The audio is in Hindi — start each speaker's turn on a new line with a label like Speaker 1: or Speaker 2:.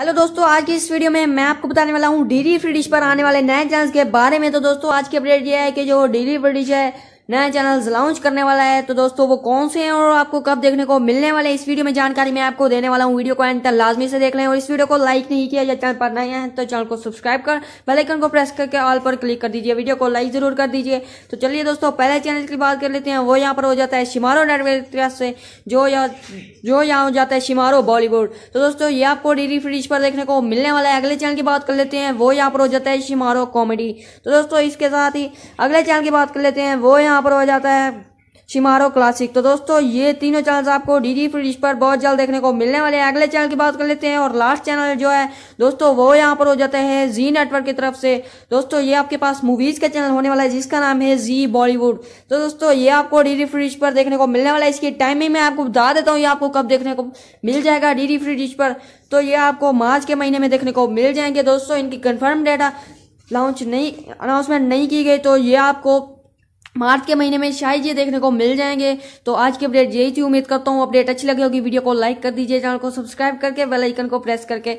Speaker 1: हेलो दोस्तों आज की इस वीडियो में मैं आपको बताने वाला हूँ डीडी फ्री डिश पर आने वाले नए चैनल के बारे में तो दोस्तों आज की अपडेट यह है कि जो डीडी फ्री डिश है नया चैनल लॉन्च करने वाला है तो दोस्तों वो कौन से हैं और आपको कब देखने को मिलने वाले इस वीडियो में जानकारी मैं आपको देने वाला हूँ वीडियो को एंड तक लाजमी से देख लें और इस वीडियो को लाइक नहीं किया या चैनल पर नए हैं तो चैनल को सब्सक्राइब कर बेलाइकन को प्रेस करके ऑल पर क्लिक कर दीजिए वीडियो को लाइक जरूर कर दीजिए तो चलिए दोस्तों पहले चैनल की बात कर लेते हैं वो यहाँ पर हो जाता है शिमारो नेटवर्क से जो या जो यहाँ हो जाता है शिमारो बॉलीवुड तो दोस्तों ये आपको डी फ्रिज पर देखने को मिलने वाला है अगले चैनल की बात कर लेते हैं वो यहाँ पर हो जाता है शिमारो कॉमेडी तो दोस्तों इसके साथ ही अगले चैनल की बात कर लेते हैं वो यहाँ यहाँ पर हो जाता है शिमारो क्लासिक तो दोस्तों ये तीनों चैनल्स आपको डी डी फ्री पर बहुत जल्द देखने को मिलने वाले हैं अगले चैनल की बात कर लेते हैं और लास्ट चैनल जो है दोस्तों वो यहाँ पर हो जाता है जी नेटवर्क की तरफ से दोस्तों ये आपके पास मूवीज का चैनल होने वाला है जिसका नाम है जी बॉलीवुड तो दोस्तों ये आपको डी डी फ्री पर देखने को मिलने वाला है इसकी टाइमिंग मैं आपको बता देता हूँ ये आपको कब देखने को मिल जाएगा डी डी फ्री पर तो ये आपको मार्च के महीने में देखने को मिल जाएंगे दोस्तों इनकी कन्फर्म डेटा लॉन्च नहीं अनाउंसमेंट नहीं की गई तो ये आपको मार्च के महीने में शायद ये देखने को मिल जाएंगे तो आज की अपडेट यही थी उम्मीद करता हूँ अपडेट अच्छी लगी होगी वीडियो को लाइक कर दीजिए चैनल को सब्सक्राइब करके बेल आइकन को प्रेस करके